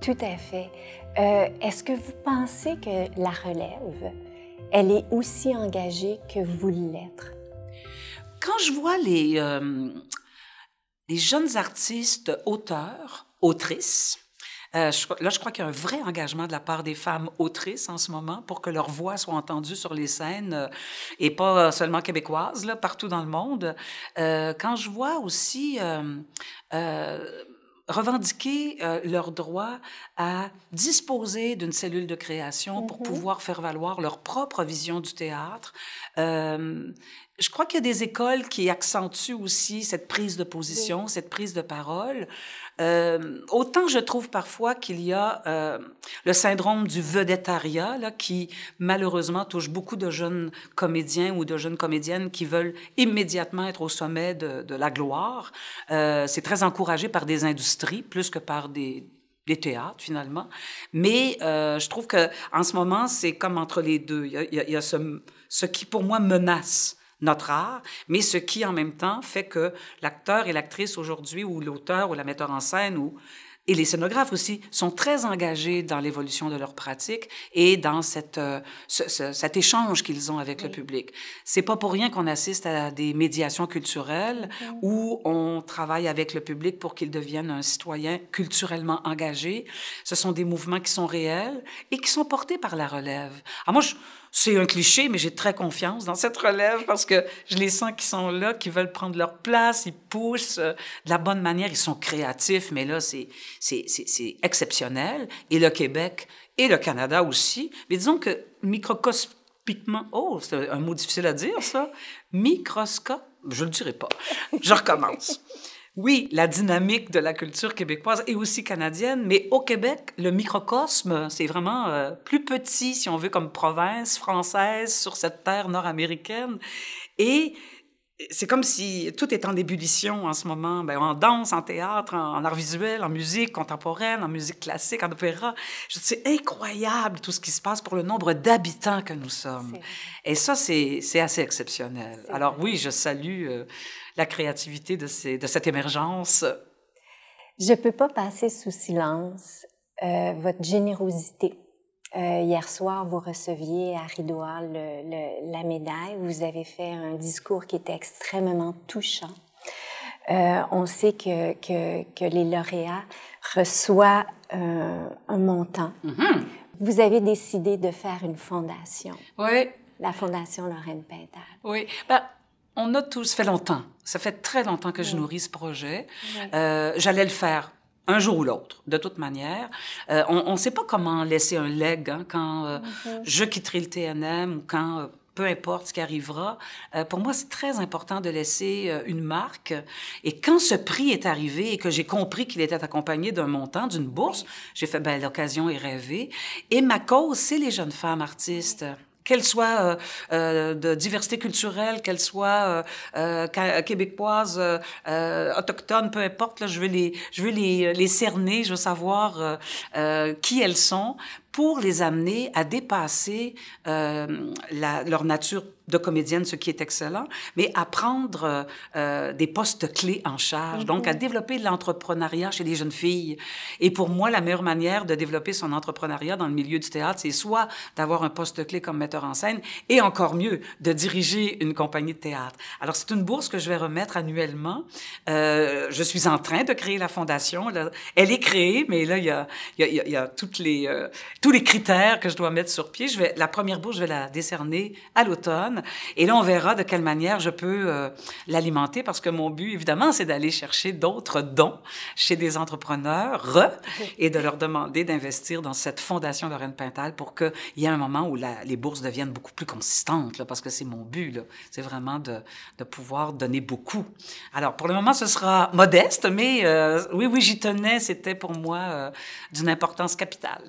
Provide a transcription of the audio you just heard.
Tout à fait. Euh, est-ce que vous pensez que la relève, elle est aussi engagée que vous l'êtes? Quand je vois les, euh, jeunes artistes, auteurs, autrices, euh, là, je crois qu'il y a un vrai engagement de la part des femmes autrices en ce moment pour que leur voix soit entendue sur les scènes et pas seulement québécoises, là, partout dans le monde. quand je vois aussi revendiquer euh, leur droit à disposer d'une cellule de création pour mhm. pouvoir faire valoir leur propre vision du théâtre. Euh, je crois qu'il y a des écoles qui accentuent aussi cette prise de position, cette prise de parole. Euh, autant je trouve parfois qu'il y a euh, le syndrome du vedettariat là, qui malheureusement touche beaucoup de jeunes comédiens ou de jeunes comédiennes qui veulent immédiatement être au sommet de, la gloire. Euh, c'est très encouragé par des industries plus que par des théâtres finalement. Mais je trouve que en ce moment, c'est comme entre les deux. Il y a, ce, qui pour moi menace notre art, mais ce qui en même temps fait que l'acteur et l'actrice aujourd'hui, ou l'auteur ou la metteur en scène, ou et les scénographes aussi sont très engagés dans l'évolution de leur pratique et dans euh, cet échange qu'ils ont avec le public. C'est pas pour rien qu'on assiste à des médiations culturelles où on travaille avec le public pour qu'il devienne un citoyen culturellement engagé. Ce sont des mouvements qui sont réels et qui sont portés par la relève. Alors ah, moi, je, c'est un cliché, mais j'ai très confiance dans cette relève parce que je les sens qui sont là, qui veulent prendre leur place, ils poussent euh, de la bonne manière, ils sont créatifs, mais là, c'est exceptionnel. Et le Québec et le Canada aussi. Mais disons que microscopiquement, oh, c'est un mot difficile à dire, ça, microscope, je ne le dirai pas, je recommence oui, la dynamique de la culture québécoise est aussi canadienne, mais au Québec, le microcosme, c'est vraiment euh, plus petit, si on veut, comme province française sur cette terre nord-américaine. Et c'est comme si tout est en ébullition en ce moment. Ben, en danse, en théâtre, en, art visuel, en musique contemporaine, en musique classique, en opéra. C'est incroyable tout ce qui se passe pour le nombre d'habitants que nous sommes. Et ça, c'est assez exceptionnel. Alors oui, je salue euh, la créativité de, ces, de cette émergence. Je ne peux pas passer sous silence euh, votre générosité euh, hier soir, vous receviez à Ridouard la médaille. Vous avez fait un discours qui était extrêmement touchant. Euh, on sait que, que, les lauréats reçoivent euh, un montant. Mm-hmm. Vous avez décidé de faire une fondation. Oui. La Fondation Lorraine Pintal. Oui. Ben, on a tous fait longtemps. Ça fait très longtemps que je nourris ce projet. j'allais le faire un jour ou l'autre, de toute manière. Euh, on ne sait pas comment laisser un leg hein, quand euh, mhm. je quitterai le TNM ou quand... Euh, peu importe ce qui arrivera, pour moi, c'est très important de laisser une marque. Et quand ce prix est arrivé et que j'ai compris qu'il était accompagné d'un montant, d'une bourse, j'ai fait, ben, l'occasion et rêvée. Et ma cause, c'est les jeunes femmes artistes. Qu'elles soient euh, euh, de diversité culturelle, qu'elles soient euh, québécoises, autochtones, autochtone, peu importe, là, je veux les, je veux les, les cerner, je veux savoir qui elles sont pour les amener à dépasser euh, la, leur nature de comédienne, ce qui est excellent, mais à prendre euh, euh des postes clés en charge, donc à mhm. développer l'entrepreneuriat chez les jeunes filles. Et pour moi, la meilleure manière de développer son entrepreneuriat dans le milieu du théâtre, c'est soit d'avoir un poste clé comme metteur en scène, et encore mieux, de diriger une compagnie de théâtre. Alors, c'est une bourse que je vais remettre annuellement. Euh, je suis en train de créer la fondation. Elle est créée, mais là, il y a, y a, y a toutes les, euh, tous les critères que je dois mettre sur pied. Je vais, la première bourse, je vais la décerner à l'automne. Et là, on verra de quelle manière je peux euh, l'alimenter parce que mon but, évidemment, c'est d'aller chercher d'autres dons chez des entrepreneurs et de leur demander d'investir dans cette fondation Lorraine Pintal pour qu'il y ait un moment où les bourses deviennent beaucoup plus consistantes parce que c'est mon but. C'est vraiment de, pouvoir donner beaucoup. Alors, pour le moment, ce sera modeste, mais euh, oui, oui, j'y tenais. C'était pour moi euh, d'une importance capitale.